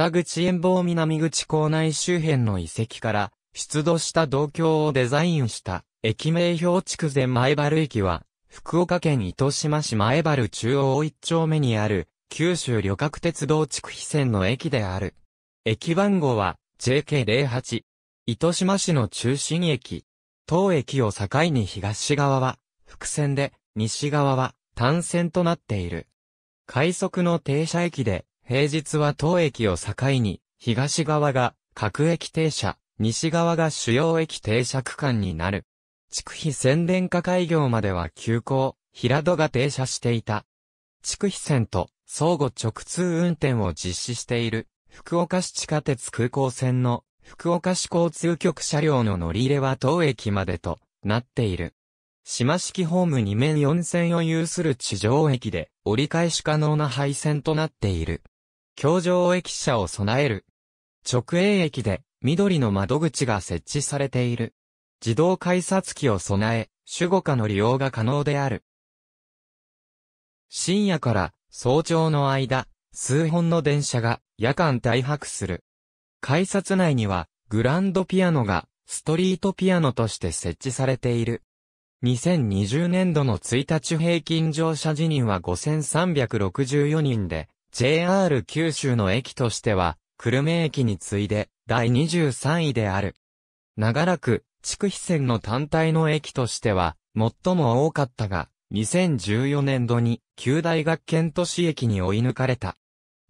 北口遠望南口構内周辺の遺跡から出土した道橋をデザインした駅名標築前前原駅は福岡県糸島市前原中央一丁目にある九州旅客鉄道筑肥線の駅である。駅番号は JK08。糸島市の中心駅。当駅を境に東側は伏線で西側は単線となっている。快速の停車駅で平日は当駅を境に、東側が各駅停車、西側が主要駅停車区間になる。筑肥宣伝化開業までは急行、平戸が停車していた。筑肥線と相互直通運転を実施している、福岡市地下鉄空港線の福岡市交通局車両の乗り入れは当駅までとなっている。島式ホーム2面4線を有する地上駅で折り返し可能な配線となっている。橋上駅舎を備える。直営駅で緑の窓口が設置されている。自動改札機を備え、守護下の利用が可能である。深夜から早朝の間、数本の電車が夜間大泊する。改札内にはグランドピアノがストリートピアノとして設置されている。2020年度の1日平均乗車時任は5364人で、JR 九州の駅としては、久留米駅に次いで、第23位である。長らく、筑肥線の単体の駅としては、最も多かったが、2014年度に、旧大学県都市駅に追い抜かれた。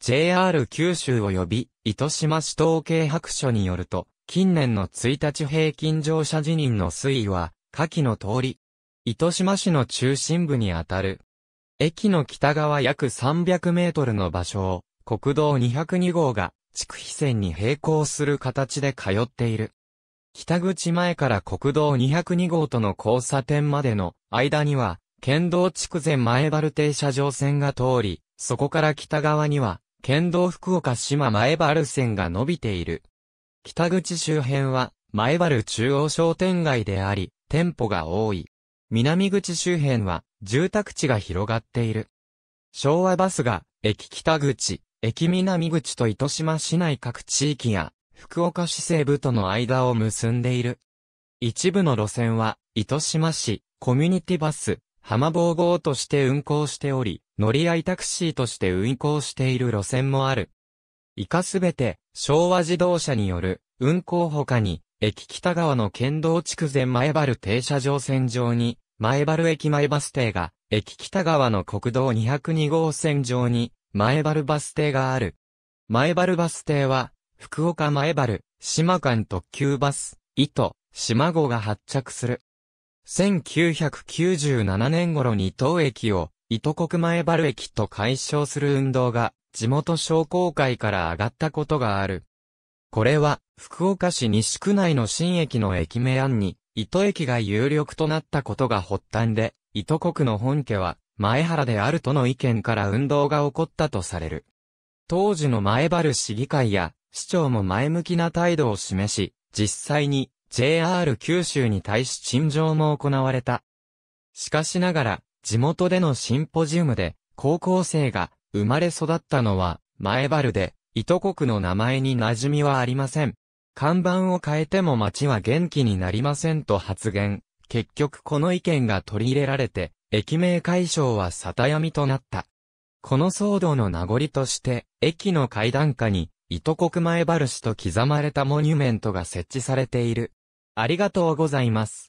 JR 九州及び、糸島市統計白書によると、近年の1日平均乗車辞任の推移は、下記の通り、糸島市の中心部にあたる駅の北側約300メートルの場所を、国道202号が、筑肥線に並行する形で通っている。北口前から国道202号との交差点までの間には、県道筑前前原停車場線が通り、そこから北側には、県道福岡島前原線が伸びている。北口周辺は、前原中央商店街であり、店舗が多い。南口周辺は、住宅地が広がっている。昭和バスが、駅北口、駅南口と糸島市内各地域や、福岡市西部との間を結んでいる。一部の路線は、糸島市、コミュニティバス、浜防号として運行しており、乗り合いタクシーとして運行している路線もある。以下すべて、昭和自動車による、運行他に、駅北側の県道筑前前原停車場線上に、前原駅前バス停が、駅北側の国道202号線上に、前原バス停がある。前原バス停は、福岡前原、島間特急バス、糸、島号が発着する。1997年頃に当駅を、糸国前原駅と解消する運動が、地元商工会から上がったことがある。これは、福岡市西区内の新駅の駅名案に、糸駅が有力となったことが発端で、糸国の本家は、前原であるとの意見から運動が起こったとされる。当時の前原市議会や、市長も前向きな態度を示し、実際に JR 九州に対し陳情も行われた。しかしながら、地元でのシンポジウムで、高校生が生まれ育ったのは、前原で、糸国の名前に馴染みはありません。看板を変えても街は元気になりませんと発言。結局この意見が取り入れられて、駅名解消は沙汰闇となった。この騒動の名残として、駅の階段下に、糸国前バルシと刻まれたモニュメントが設置されている。ありがとうございます。